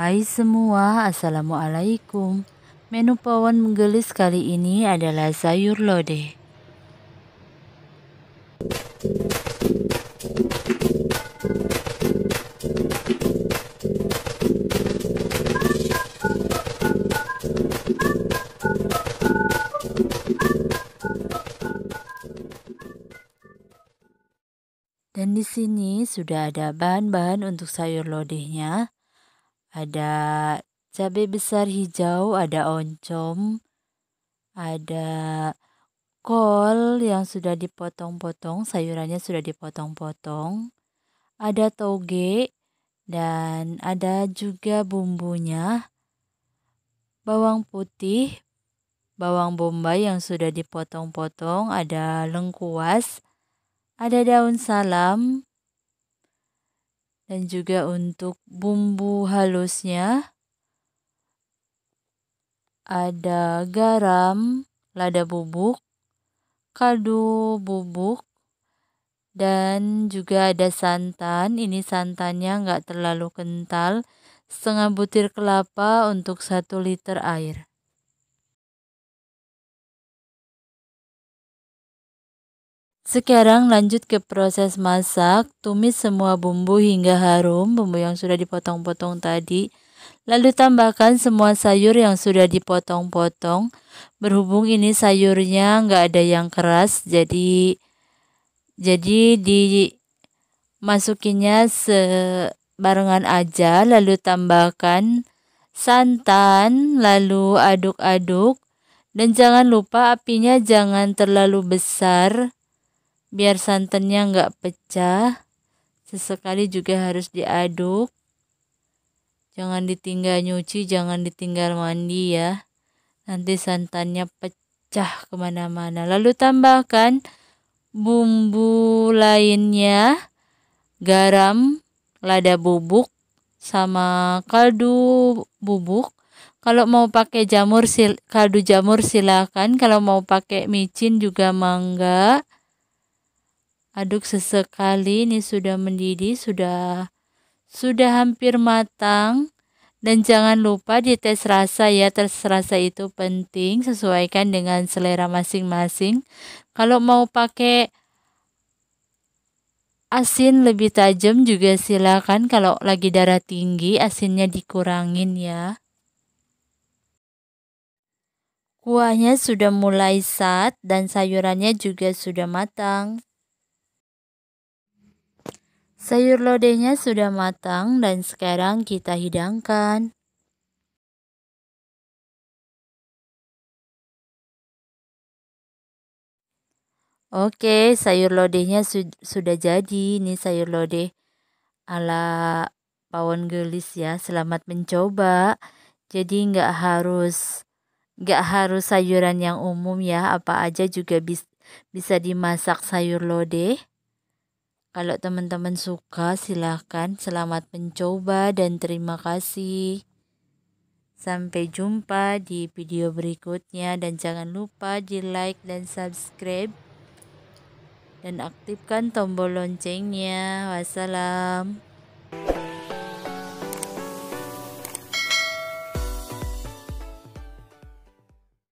Hai semua, Assalamualaikum. Menu pawon menggelis kali ini adalah sayur lodeh. Dan di sini sudah ada bahan-bahan untuk sayur lodehnya ada cabai besar hijau, ada oncom, ada kol yang sudah dipotong-potong, sayurannya sudah dipotong-potong, ada toge, dan ada juga bumbunya, bawang putih, bawang bombay yang sudah dipotong-potong, ada lengkuas, ada daun salam, dan juga untuk bumbu halusnya ada garam, lada bubuk, kaldu bubuk, dan juga ada santan. Ini santannya nggak terlalu kental, setengah butir kelapa untuk satu liter air. Sekarang lanjut ke proses masak, tumis semua bumbu hingga harum, bumbu yang sudah dipotong-potong tadi. Lalu tambahkan semua sayur yang sudah dipotong-potong. Berhubung ini sayurnya nggak ada yang keras, jadi jadi dimasukinya sebarengan aja. Lalu tambahkan santan, lalu aduk-aduk. Dan jangan lupa apinya jangan terlalu besar biar santannya nggak pecah sesekali juga harus diaduk jangan ditinggal nyuci jangan ditinggal mandi ya nanti santannya pecah kemana-mana lalu tambahkan bumbu lainnya garam lada bubuk sama kaldu bubuk kalau mau pakai jamur sil kaldu jamur silakan kalau mau pakai micin juga mangga Aduk sesekali, ini sudah mendidih, sudah sudah hampir matang. Dan jangan lupa dites rasa ya, tes rasa itu penting, sesuaikan dengan selera masing-masing. Kalau mau pakai asin lebih tajam juga silakan, kalau lagi darah tinggi asinnya dikurangin ya. Kuahnya sudah mulai sat dan sayurannya juga sudah matang. Sayur lodehnya sudah matang dan sekarang kita hidangkan. Oke, sayur lodehnya su sudah jadi. Ini sayur lodeh ala pawon gelis ya. Selamat mencoba. Jadi nggak harus nggak harus sayuran yang umum ya. Apa aja juga bis bisa dimasak sayur lodeh. Kalau teman-teman suka, silahkan selamat mencoba dan terima kasih. Sampai jumpa di video berikutnya dan jangan lupa di like dan subscribe. Dan aktifkan tombol loncengnya. Wassalam.